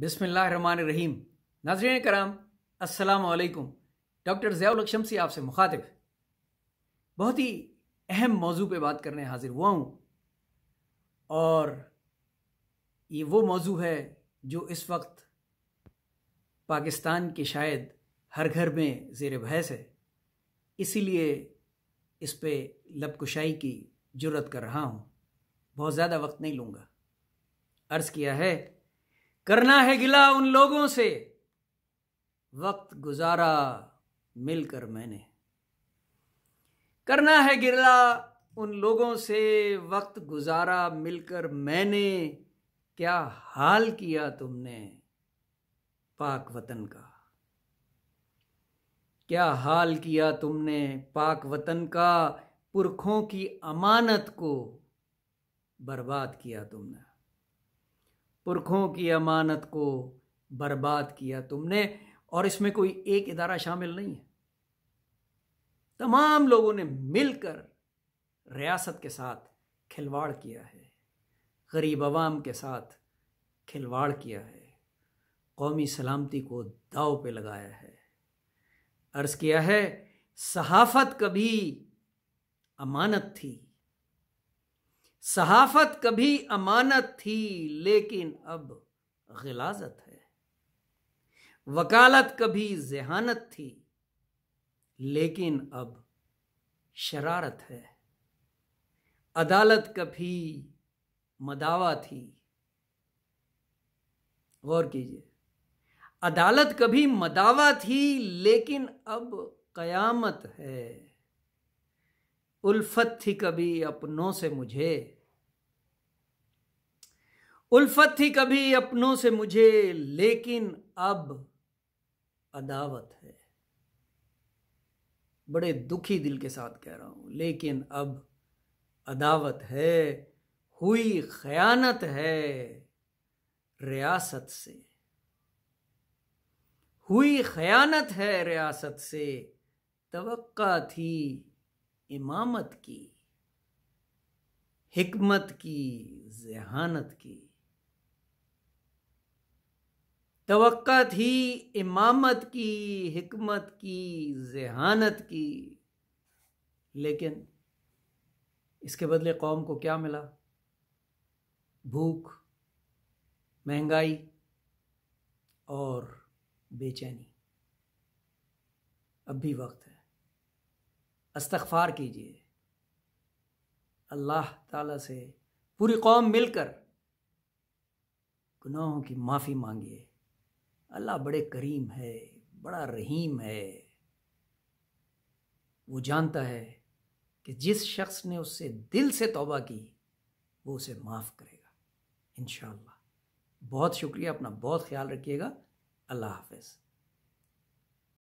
रहीम नाजरन कराम वालेकुम डॉक्टर ज़ियाल शमसी आपसे मुखातिब बहुत ही अहम मौजू पे बात करने हाजिर हुआ हूँ और ये वो मौजू है जो इस वक्त पाकिस्तान के शायद हर घर में ज़ेर बहस है इसीलिए इस पर लपकुशाई की जरूरत कर रहा हूँ बहुत ज़्यादा वक्त नहीं लूँगा अर्ज़ किया है करना है गिला उन लोगों से वक्त गुजारा मिलकर मैंने करना है गिला उन लोगों से वक्त गुजारा मिलकर मैंने क्या हाल किया तुमने पाक वतन का क्या हाल किया तुमने पाक वतन का पुरखों की अमानत को बर्बाद किया तुमने पुरखों की अमानत को बर्बाद किया तुमने और इसमें कोई एक इदारा शामिल नहीं है तमाम लोगों ने मिलकर रियासत के साथ खिलवाड़ किया है गरीब आवाम के साथ खिलवाड़ किया है कौमी सलामती को दाव पे लगाया है अर्ज़ किया है सहाफत कभी अमानत थी सहाफत कभी अमानत थी लेकिन अब गिलाजत है वकालत कभी जहानत थी लेकिन अब शरारत है अदालत कभी मदावा थी गौर कीजिए अदालत कभी मदावा थी लेकिन अब कयामत है उल्फत थी कभी अपनों से मुझे उल्फत थी कभी अपनों से मुझे लेकिन अब अदावत है बड़े दुखी दिल के साथ कह रहा हूं लेकिन अब अदावत है हुई खयानत है रियासत से हुई खयानत है रियासत से तवक्का थी इमामत की हिकमत की जहानत की तो थी इमामत की हिकमत की जहानत की लेकिन इसके बदले कौम को क्या मिला भूख महंगाई और बेचैनी अब भी वक्त है अस्तगफार कीजिए अल्लाह ताला से पूरी कौम मिलकर गुनाहों की माफ़ी मांगिए अल्लाह बड़े करीम है बड़ा रहीम है वो जानता है कि जिस शख्स ने उससे दिल से तौबा की वो उसे माफ़ करेगा इन बहुत शुक्रिया अपना बहुत ख्याल रखिएगा अल्लाह हाफिज़